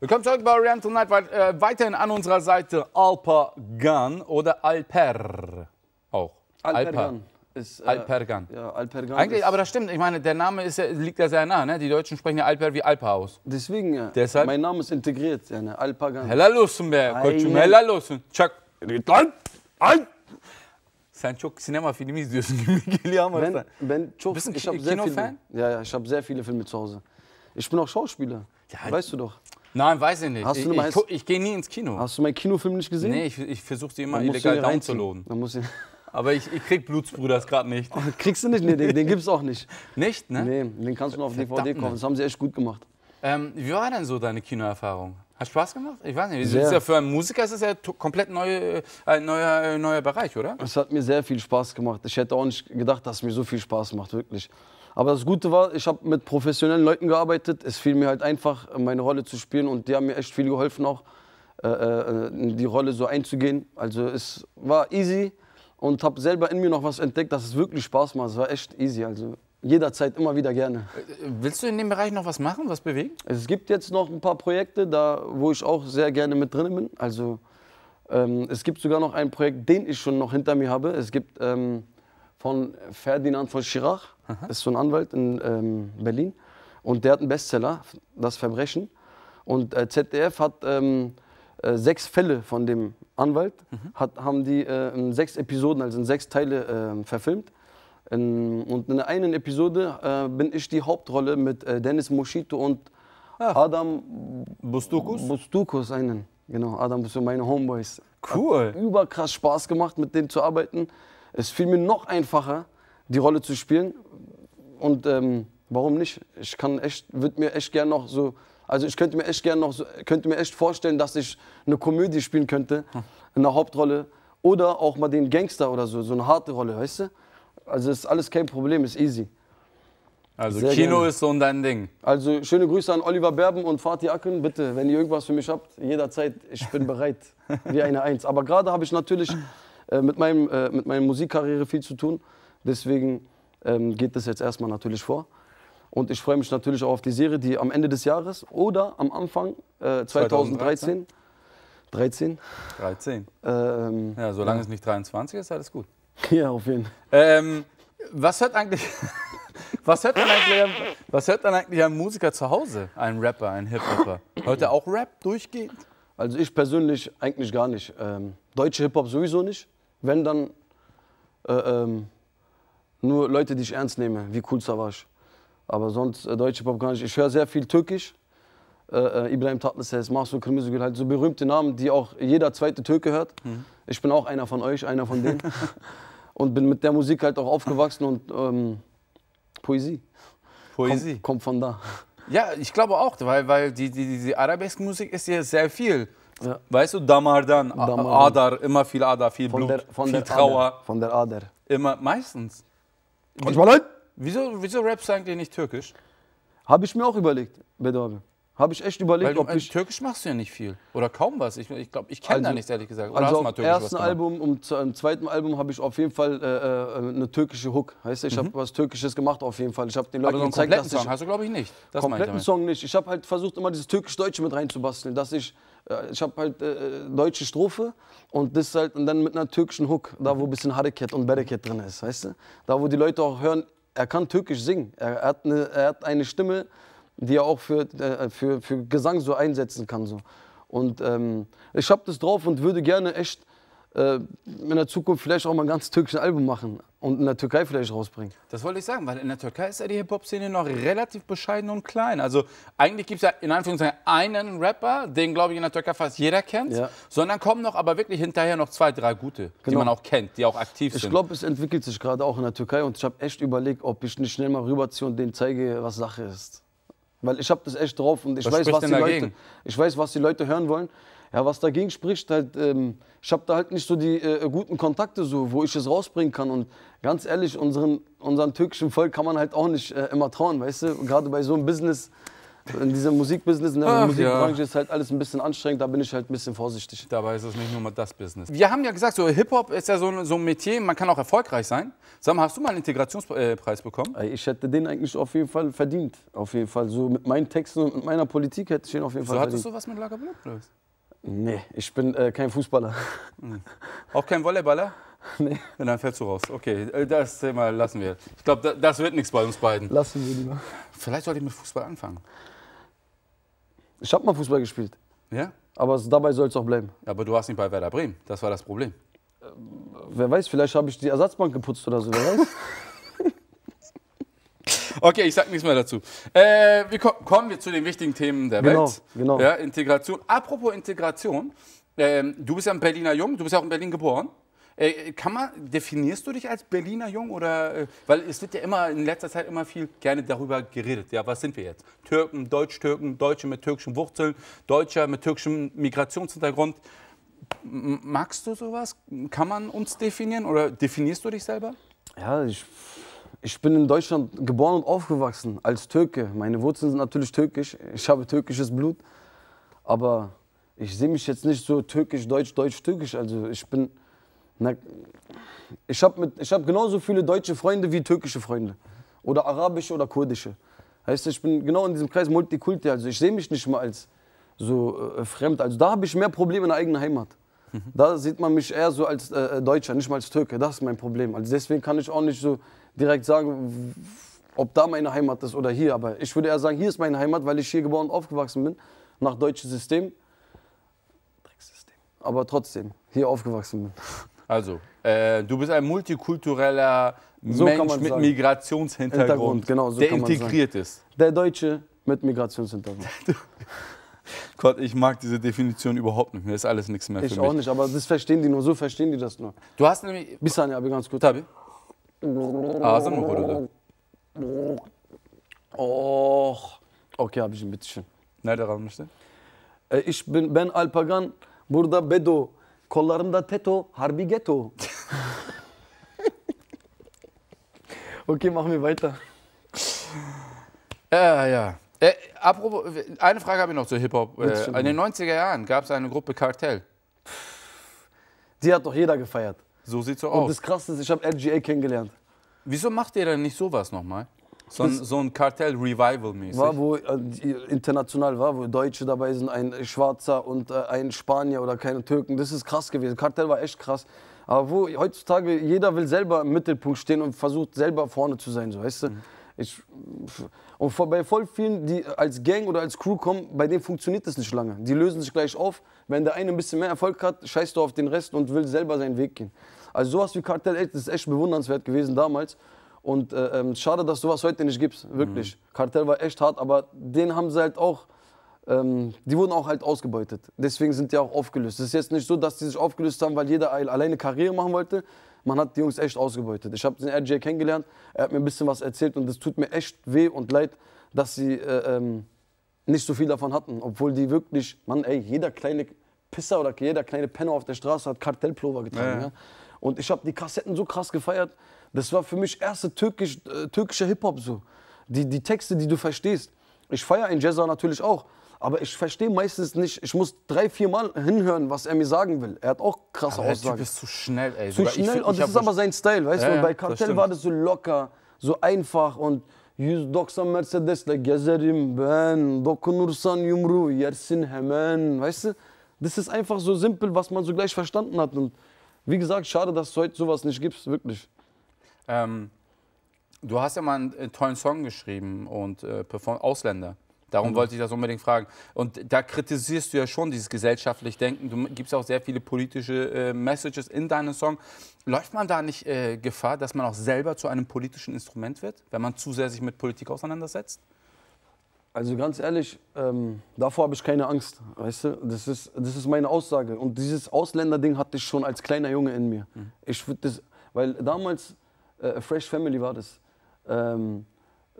Willkommen zurück bei Oriental Night. We äh, weiterhin an unserer Seite Alpergan oder Alper. Auch. Alpergan. Ist, äh, Ja, Alpergan. Eigentlich, aber das stimmt. Ich meine, der Name ist, liegt ja sehr nah. Ne? Die Deutschen sprechen ja Alper wie Alpa aus. Deswegen, ja. Deshalb? Mein Name ist integriert, ja, ne? Alpergan. Hella Lusenberg. Koçum, ne? hella Lusun. Çak. Lan! Ay! Sen çok sinema filmi izliyorsun gibi geliyor Bist du ein Kinofan? Ja, ja, ich habe sehr viele Filme zu Hause. Ich bin auch Schauspieler. Ja, weißt du doch. Nein, weiß ich nicht. Hast ich, ich, ich, gehe nie ins Kino. Hast du meinen Kinofilm nicht gesehen? Nee, ich, ich versuche sie immer illegal downzuladen. aber ich, ich krieg Blutsbrüders gerade nicht. Oh, kriegst du nicht? Nee, den, den gibt's auch nicht. Nicht, ne? Nee, den kannst du nur auf Verdammt DVD ne? kaufen. Das haben sie echt gut gemacht. Ähm, wie war denn so deine Kinoerfahrung? Hat Spaß gemacht? Ich weiß nicht. Ja für einen Musiker ist das ja komplett neu, äh, ein neuer, äh, neuer Bereich, oder? Es hat mir sehr viel Spaß gemacht. Ich hätte auch nicht gedacht, dass es mir so viel Spaß macht, wirklich. Aber das Gute war, ich habe mit professionellen Leuten gearbeitet. Es fiel mir halt einfach, meine Rolle zu spielen und die haben mir echt viel geholfen auch, äh, äh die Rolle so einzugehen. Also es war easy und habe selber in mir noch was entdeckt, dass es wirklich Spaß macht. Es war echt easy. Also jederzeit immer wieder gerne. Willst du in dem Bereich noch was machen, was bewegen? Es gibt jetzt noch ein paar Projekte, da wo ich auch sehr gerne mit drin bin. Also ähm, es gibt sogar noch ein Projekt, den ich schon noch hinter mir habe. Es gibt ähm, von Ferdinand von Schirach, Aha. ist so ein Anwalt in ähm, Berlin. Und der hat einen Bestseller, Das Verbrechen. Und äh, ZDF hat ähm, äh, sechs Fälle von dem Anwalt, mhm. hat, haben die äh, in sechs Episoden, also in sechs Teile äh, verfilmt. In, ähm, und in einer Episode äh, bin ich die Hauptrolle mit äh, Dennis Moschito und Ach. Adam Bustukus. Bustukus, einen. Genau, Adam Bustukus, meine Homeboys. Cool. Hat überkrass Spaß gemacht, mit denen zu arbeiten es fiel mir noch einfacher, die Rolle zu spielen. Und ähm, warum nicht? Ich kann echt, würde mir echt gern noch so, also ich könnte mir echt gern noch, so, könnte mir echt vorstellen, dass ich eine Komödie spielen könnte, eine hm. Hauptrolle oder auch mal den Gangster oder so, so eine harte Rolle, weißt du? Also ist alles kein Problem, ist easy. Also Sehr Kino gerne. ist so dein Ding. Also schöne Grüße an Oliver Berben und Fatih Akın. Bitte, wenn ihr irgendwas für mich habt, jederzeit, ich bin bereit, wie eine Eins. Aber gerade habe ich natürlich äh, mit, meinem, äh, mit meiner Musikkarriere viel zu tun. Deswegen ähm, geht das jetzt erstmal natürlich vor. Und ich freue mich natürlich auch auf die Serie, die am Ende des Jahres oder am Anfang äh, 2013. 13. 13. Ähm, ja, solange ja. es nicht 23 ist, alles gut. Ja, auf jeden Fall. Ähm, was hört eigentlich. Was hört, man eigentlich, was hört man eigentlich ein Musiker zu Hause? Ein Rapper, ein Hip-Hopper? Hört er auch Rap durchgehend? Also ich persönlich eigentlich gar nicht. Ähm, deutsche Hip-Hop sowieso nicht. Wenn dann äh, ähm, nur Leute, die ich ernst nehme, wie Kul cool Savas. Aber sonst äh, deutsche Pop gar nicht. Ich höre sehr viel Türkisch. Äh, äh Ibrahim Tatlıses, Mahsur Kırmızıgül, halt so berühmte Namen, die auch jeder zweite Türke hört. Mhm. Ich bin auch einer von euch, einer von denen. und bin mit der Musik halt auch aufgewachsen und ähm, Poesie. Poesie. Kommt, kommt von da. Ja, ich glaube auch, weil, weil die, die, die, die Musik ist ja sehr viel ja. Weißt du, Damardan, Damardan, Ader, immer viel Adar, viel von Blut, der, viel Trauer. Ader, von der Adar. Immer, meistens. Wie, wieso, wieso rappst du eigentlich nicht türkisch? Habe ich mir auch überlegt, Bedavi. Habe ich echt überlegt, Weil, ob ich... Türkisch machst du ja nicht viel. Oder kaum was. Ich glaube, ich, glaub, ich kenne also, da nichts, ehrlich gesagt. Oder also hast auf ersten Album und im zweiten Album habe ich auf jeden Fall äh, äh eine türkische Hook. Heißt, ich mhm. habe was Türkisches gemacht auf jeden Fall. Ich habe den also Leuten Aber so einen gezeigt, kompletten Song hast du, glaube ich, nicht. Das kompletten ich Song nicht. Ich habe halt versucht, immer dieses türkisch-deutsche mit reinzubasteln, dass ich äh, ich habe halt äh, deutsche Strophe und das halt und dann mit einer türkischen Hook, da wo ein bisschen Harikat und Bereket drin ist, weißt du? Da wo die Leute auch hören, er kann türkisch singen. Er, er, hat, eine, er hat, eine, Stimme, die er auch für, äh, für, für Gesang so einsetzen kann. So. Und ähm, ich habe das drauf und würde gerne echt äh, in der Zukunft vielleicht auch mal ein ganz türkisches Album machen und in der Türkei vielleicht rausbringen. Das wollte ich sagen, weil in der Türkei ist ja die Hip-Hop-Szene noch relativ bescheiden und klein. Also eigentlich gibt es ja in Anführungszeichen einen Rapper, den glaube ich in der Türkei fast jeder kennt, ja. sondern kommen noch aber wirklich hinterher noch zwei, drei gute, genau. die man auch kennt, die auch aktiv ich sind. Ich glaube, es entwickelt sich gerade auch in der Türkei und ich habe echt überlegt, ob ich nicht schnell mal rüberziehe und denen zeige, was Sache ist. Weil ich habe das echt drauf und ich was weiß, was die Leute, ich weiß, was die Leute hören wollen. Ja, was dagegen spricht, halt, ähm, ich habe da halt nicht so die äh, äh, guten Kontakte, so, wo ich es rausbringen kann. Und ganz ehrlich, unseren, unseren türkischen Volk kann man halt auch nicht äh, immer trauen, weißt du? Gerade bei so einem Business, in diesem Musikbusiness, in der Ach, Musikbranche ja. ist halt alles ein bisschen anstrengend, da bin ich halt ein bisschen vorsichtig. Dabei ist es nicht nur mal das Business. Wir haben ja gesagt, so Hip-Hop ist ja so ein, so ein Metier, man kann auch erfolgreich sein. Sag mal, hast du mal einen Integrationspreis bekommen? Ich hätte den eigentlich auf jeden Fall verdient. Auf jeden Fall. So mit meinen Texten und mit meiner Politik hätte ich den auf jeden so Fall verdient. So hattest du was mit Lagerblut, Lagerblöd? Nee, ich bin äh, kein Fußballer. Hm. Auch kein Volleyballer? Nee. dann fährst du raus. Okay, äh, das Thema lassen wir. Ich glaube, das wird nichts bei uns beiden. Lassen wir lieber. Vielleicht sollte ich mit Fußball anfangen. Ich habe mal Fußball gespielt. Ja? Aber dabei soll es auch bleiben. Aber du warst nicht bei Werder Bremen. Das war das Problem. Äh, wer weiß, vielleicht habe ich die Ersatzbank geputzt oder so. Wer weiß. Okay, ich sag nichts mehr dazu. Äh, wir ko kommen wir zu den wichtigen Themen der genau, Welt. Genau. Ja, Integration. Apropos Integration. Ähm, du bist ja ein Berliner Jung, du bist ja auch in Berlin geboren. Äh, kann man, definierst du dich als Berliner Jung oder, äh, weil es wird ja immer in letzter Zeit immer viel gerne darüber geredet, ja, was sind wir jetzt? Türken, Deutsch-Türken, Deutsche mit türkischen Wurzeln, Deutscher mit türkischem Migrationshintergrund. M magst du sowas? Kann man uns definieren oder definierst du dich selber? Ja, ich ich bin in Deutschland geboren und aufgewachsen als Türke. Meine Wurzeln sind natürlich türkisch. Ich habe türkisches Blut. Aber ich sehe mich jetzt nicht so türkisch, deutsch, deutsch, türkisch. Also ich bin. Na, ich habe hab genauso viele deutsche Freunde wie türkische Freunde. Oder arabische oder kurdische. Heißt, ich bin genau in diesem Kreis Multikulti. Also ich sehe mich nicht mal als so äh, fremd. Also da habe ich mehr Probleme in der eigenen Heimat. Mhm. Da sieht man mich eher so als äh, äh, Deutscher, nicht mal als Türke. Das ist mein Problem. Also deswegen kann ich auch nicht so direkt sagen, ob da meine Heimat ist oder hier. Aber ich würde eher sagen, hier ist meine Heimat, weil ich hier geboren und aufgewachsen bin, nach deutschem System. Drecksystem. Aber trotzdem, hier aufgewachsen bin. Also, äh, du bist ein multikultureller so Mensch mit sagen. Migrationshintergrund, genau, so der integriert sagen. ist. Der Deutsche mit Migrationshintergrund. Gott, ich mag diese Definition überhaupt nicht mehr. Ist alles nichts mehr ich für mich. Ich auch nicht, aber das verstehen die nur, so verstehen die das nur. Du hast nämlich. Bis dann, ja, ganz gut. Tabi. Ağzım mı kurudu? Oh. Okey abicim bitişin. Nerede kalmıştı? E, iş, äh, ben, ben Alpagan, burada Bedo, kollarımda Teto, harbi Ghetto. okay, machen wir weiter. Ja, ja. Äh, apropos, eine Frage habe ich noch zu Hip-Hop. Äh, in den 90er Jahren gab es eine Gruppe Kartell. Die hat doch jeder gefeiert. So sieht's so aus. Und das Krasse ist, ich habe LGA kennengelernt. Wieso macht ihr denn nicht sowas nochmal? So ein, so ein Kartell-Revival-mäßig. War, wo äh, international war, wo Deutsche dabei sind, ein Schwarzer und äh, ein Spanier oder keine Türken. Das ist krass gewesen. Kartell war echt krass. Aber wo heutzutage jeder will selber im Mittelpunkt stehen und versucht selber vorne zu sein, so weißt du. Mhm. Ich, und bei voll vielen, die als Gang oder als Crew kommen, bei denen funktioniert das nicht lange. Die lösen sich gleich auf. Wenn der eine ein bisschen mehr Erfolg hat, scheißt du auf den Rest und will selber seinen Weg gehen. Also sowas wie Kartell, echt, das ist echt bewundernswert gewesen damals. Und äh, ähm, schade, dass sowas heute nicht gibt, wirklich. Mhm. Kartell war echt hart, aber den haben sie halt auch, ähm, die wurden auch halt ausgebeutet. Deswegen sind die auch aufgelöst. Es ist jetzt nicht so, dass die sich aufgelöst haben, weil jeder alleine Karriere machen wollte. Man hat die Jungs echt ausgebeutet. Ich habe den RJ kennengelernt, er hat mir ein bisschen was erzählt und es tut mir echt weh und leid, dass sie äh, ähm, nicht so viel davon hatten. Obwohl die wirklich, Mann, ey, jeder kleine Pisser oder jeder kleine Penner auf der Straße hat Kartellplover getragen. Ja. Ja? Und ich habe die Kassetten so krass gefeiert. Das war für mich erste türkisch, äh, türkische Hip-Hop so. Die, die Texte, die du verstehst. Ich feiere einen Jazzer natürlich auch. Aber ich verstehe meistens nicht. Ich muss drei, vier Mal hinhören, was er mir sagen will. Er hat auch krasse aber Aussagen. Du bist zu schnell, ey. Zu schnell. Find, und das ist aber sein Style, weißt ja, du? Und bei Kartell war das so locker, so einfach und doksan Mercedes'le gezerim ben, dokunursan yumru yersin hemen, weißt du? Das ist einfach so simpel, was man so gleich verstanden hat. Und wie gesagt, schade, dass es heute sowas nicht gibt, wirklich. Ähm, du hast ja mal einen, einen äh, tollen Song geschrieben und äh, performt Ausländer. Darum mhm. wollte ich das unbedingt fragen. Und da kritisierst du ja schon dieses gesellschaftliche Denken. Du gibst auch sehr viele politische äh, Messages in deinen Song. Läuft man da nicht äh, Gefahr, dass man auch selber zu einem politischen Instrument wird, wenn man zu sehr sich mit Politik auseinandersetzt? Also ganz ehrlich, ähm, davor habe ich keine Angst, weißt du? Das ist, das ist meine Aussage. Und dieses Ausländerding hatte ich schon als kleiner Junge in mir. Mhm. Ich würde das, weil damals äh, Fresh Family war das. Ähm,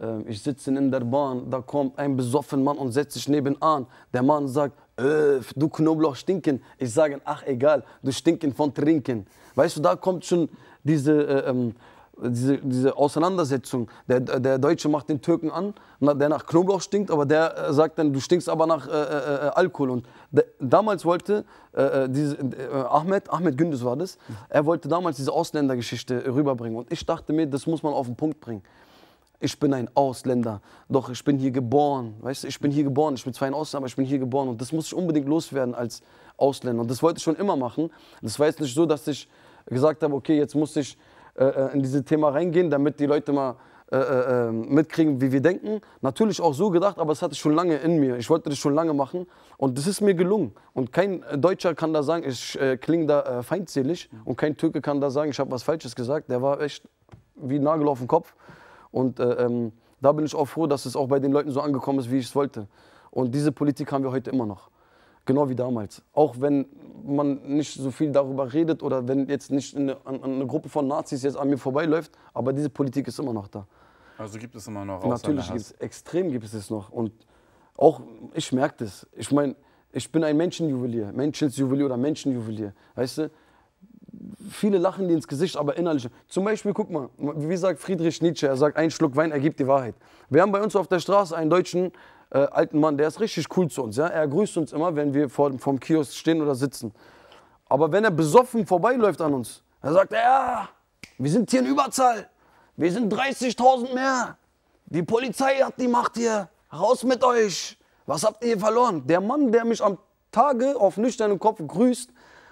äh, ich sitze in der Bahn, da kommt ein besoffener Mann und setzt sich nebenan. Der Mann sagt, öff, du Knoblauch stinken. Ich sage, ach egal, du stinken von trinken. Weißt du, da kommt schon diese äh, ähm, diese, diese Auseinandersetzung. Der, der Deutsche macht den Türken an, der nach Knoblauch stinkt, aber der äh, sagt dann, du stinkst aber nach äh, äh, äh Alkohol. Und damals wollte äh, äh diese, Ahmed, Ahmed Gündüz war das, er wollte damals diese Ausländergeschichte rüberbringen. Und ich dachte mir, das muss man auf den Punkt bringen. Ich bin ein Ausländer, doch ich bin hier geboren. Weißt du, ich bin hier geboren. Ich bin zwar ein Ausländer, aber ich bin hier geboren. Und das muss ich unbedingt loswerden als Ausländer. Und das wollte ich schon immer machen. Das war jetzt nicht so, dass ich gesagt habe, okay, jetzt muss ich äh, äh, in dieses Thema reingehen, damit die Leute mal äh, äh, ähm, mitkriegen, wie wir denken. Natürlich auch so gedacht, aber es hatte ich schon lange in mir. Ich wollte das schon lange machen und das ist mir gelungen. Und kein Deutscher kann da sagen, ich äh, klinge da äh, feindselig und kein Türke kann da sagen, ich habe was Falsches gesagt. Der war echt wie Nagel auf dem Kopf. Und äh, ähm, da bin ich auch froh, dass es auch bei den Leuten so angekommen ist, wie ich es wollte. Und diese Politik haben wir heute immer noch. Genau wie damals. Auch wenn man nicht so viel darüber redet oder wenn jetzt nicht eine, eine Gruppe von Nazis jetzt an mir vorbeiläuft, aber diese Politik ist immer noch da. Also gibt es immer noch Natürlich gibt es, extrem gibt es es noch. Und auch, ich merke das. Ich meine, ich bin ein Menschenjuwelier, Menschensjuwelier oder Menschenjuwelier. Weißt du, viele lachen dir ins Gesicht, aber innerlich. Zum Beispiel, guck mal, wie sagt Friedrich Nietzsche, er sagt, ein Schluck Wein ergibt die Wahrheit. Wir haben bei uns auf der Straße einen Deutschen, äh, alten Mann, der ist richtig cool zu uns. Ja? Er grüßt uns immer, wenn wir vor, vom Kiosk stehen oder sitzen. Aber wenn er besoffen vorbeiläuft an uns, dann sagt er, ja, wir sind hier in Überzahl. Wir sind 30.000 mehr. Die Polizei hat die Macht hier. Raus mit euch. Was habt ihr hier verloren? Der Mann, der mich am Tage auf nüchternen Kopf grüßt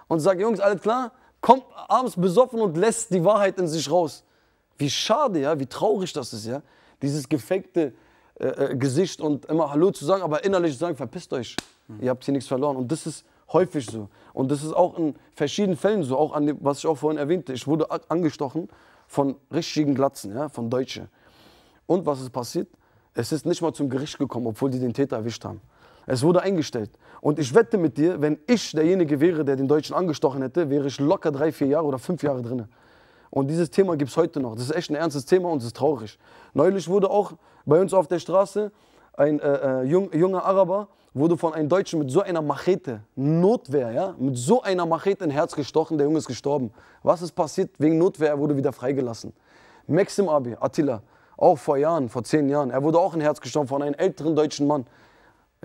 und sagt, Jungs, alles klar, kommt abends besoffen und lässt die Wahrheit in sich raus. Wie schade, ja, wie traurig das ist, ja. Dieses gefakte, äh, äh, Gesicht und immer Hallo zu sagen, aber innerlich zu sagen, verpisst euch, hm. ihr habt hier nichts verloren. Und das ist häufig so. Und das ist auch in verschiedenen Fällen so, auch an dem, was ich auch vorhin erwähnte. Ich wurde angestochen von richtigen Glatzen, ja, von Deutschen. Und was ist passiert? Es ist nicht mal zum Gericht gekommen, obwohl die den Täter erwischt haben. Es wurde eingestellt. Und ich wette mit dir, wenn ich derjenige wäre, der den Deutschen angestochen hätte, wäre ich locker drei, vier Jahre oder fünf Jahre drin. Und dieses Thema gibt es heute noch. Das ist echt ein ernstes Thema und es ist traurig. Neulich wurde auch bei uns auf der Straße ein äh, äh, jung, junger Araber wurde von einem Deutschen mit so einer Machete, Notwehr, ja, mit so einer Machete in Herz gestochen, der Junge ist gestorben. Was ist passiert? Wegen Notwehr, er wurde wieder freigelassen. Maxim Abi, Attila, auch vor Jahren, vor zehn Jahren, er wurde auch in Herz gestochen von einem älteren deutschen Mann.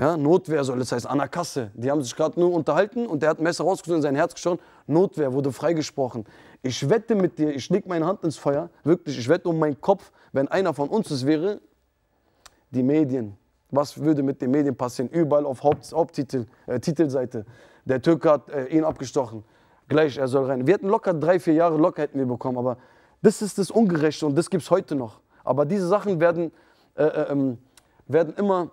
Ja, Notwehr soll, das heißt an der Kasse. Die haben sich gerade nur unterhalten und der hat ein Messer rausgezogen und sein Herz geschossen. Notwehr wurde freigesprochen. Ich wette mit dir, ich leg meine Hand ins Feuer, wirklich, ich wette um meinen Kopf, wenn einer von uns es wäre, die Medien. Was würde mit den Medien passieren? Überall auf Haupt, Haupttitel, äh, Titelseite. Der Türke hat äh, ihn abgestochen. Gleich, er soll rein. Wir hätten locker drei, vier Jahre locker hätten wir bekommen, aber das ist das Ungerechte und das gibt es heute noch. Aber diese Sachen werden, äh, äh ähm, werden immer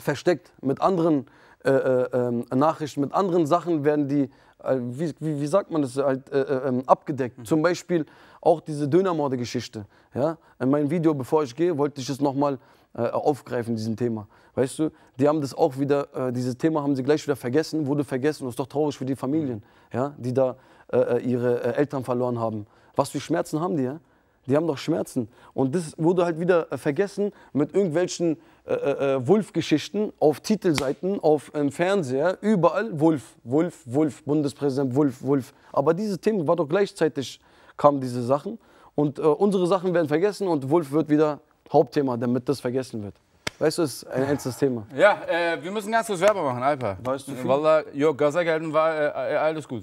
versteckt mit anderen äh, äh, ähm, Nachrichten, mit anderen Sachen werden die, äh, wie, wie, wie, sagt man das, halt, äh, äh, ähm, abgedeckt. Mhm. Zum Beispiel auch diese Dönermorde-Geschichte. Ja? In meinem Video, bevor ich gehe, wollte ich es nochmal äh, aufgreifen, diesen Thema. Weißt du, die haben das auch wieder, dieses Thema haben sie gleich wieder vergessen, wurde vergessen. Das ist doch traurig für die Familien, mhm. ja? die da ihre Eltern verloren haben. Was für Schmerzen haben die, ja? Die haben doch Schmerzen. Und das wurde halt wieder äh, vergessen mit irgendwelchen äh, äh, äh, Wolf-Geschichten auf Titelseiten, auf ähm, Fernseher, überall Wolf, Wolf, Wolf, Bundespräsident Wolf, Wolf. Aber dieses Thema war doch gleichzeitig, kamen diese Sachen. Und äh, unsere Sachen werden vergessen und Wolf wird wieder Hauptthema, damit das vergessen wird. Weißt du, ist ein ernstes Thema. Ja, äh, wir müssen ganz kurz Werbung machen, Alper. Weißt du viel? Wallah, jo, Gaza gelten war äh, äh alles gut.